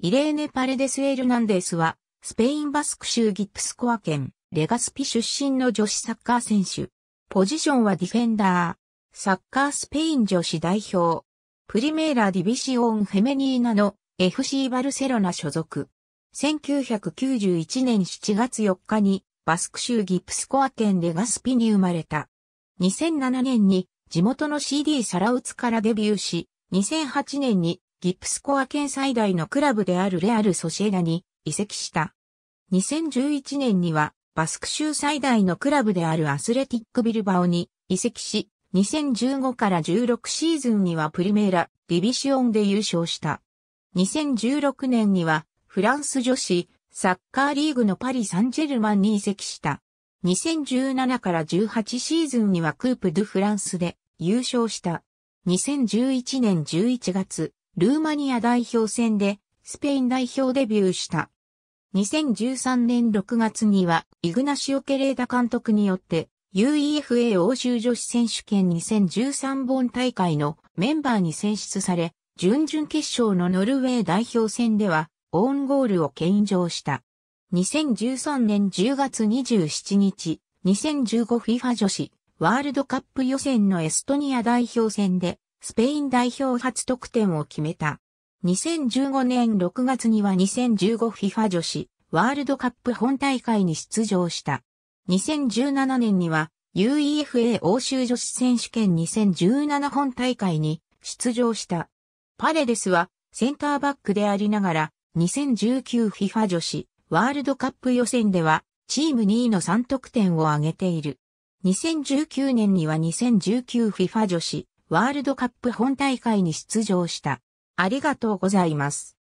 イレーネ・パレデス・エルナンデスは、スペイン・バスク州ギプスコア県、レガスピ出身の女子サッカー選手。ポジションはディフェンダー。サッカースペイン女子代表。プリメーラ・ディビシオン・フェメニーナの FC バルセロナ所属。1991年7月4日に、バスク州ギプスコア県レガスピに生まれた。2007年に地元の CD サラウツからデビューし、2008年にギプスコア県最大のクラブであるレアル・ソシエダに移籍した。2011年にはバスク州最大のクラブであるアスレティック・ビルバオに移籍し、2015から16シーズンにはプリメーラ・ディビシオンで優勝した。2016年にはフランス女子サッカーリーグのパリ・サンジェルマンに移籍した。2017から18シーズンにはクープ・ドゥ・フランスで優勝した。2011年11月、ルーマニア代表戦でスペイン代表デビューした。2013年6月には、イグナシオ・ケレーダ監督によって、UEFA 欧州女子選手権2013本大会のメンバーに選出され、準々決勝のノルウェー代表戦では、オウンゴールを献上した。2013年10月27日、2015FIFA 女子ワールドカップ予選のエストニア代表戦で、スペイン代表初得点を決めた。2015年6月には 2015FIFA 女子ワールドカップ本大会に出場した。2017年には UEFA 欧州女子選手権2017本大会に出場した。パレデスはセンターバックでありながら 2019FIFA 女子ワールドカップ予選ではチーム2位の3得点を挙げている。2019年には 2019FIFA 女子ワールドカップ本大会に出場した。ありがとうございます。